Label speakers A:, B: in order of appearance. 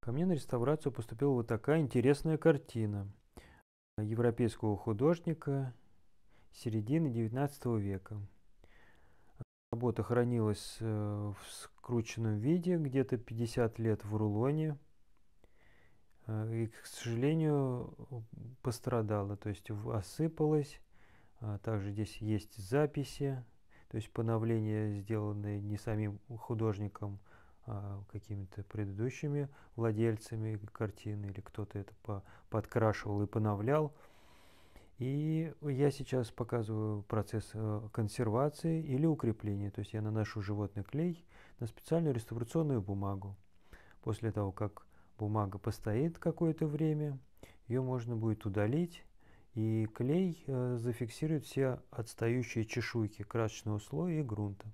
A: Ко мне на реставрацию поступила вот такая интересная картина европейского художника середины XIX века. Работа хранилась э, в скрученном виде, где-то 50 лет в рулоне. Э, и, к сожалению, пострадала, то есть осыпалась. А также здесь есть записи, то есть поновления, сделанные не самим художником, а, какими-то предыдущими владельцами картины или кто-то это по подкрашивал и поновлял. И я сейчас показываю процесс э, консервации или укрепления. То есть я наношу животный клей на специальную реставрационную бумагу. После того, как бумага постоит какое-то время, ее можно будет удалить, и клей э, зафиксирует все отстающие чешуйки красочного слоя и грунта.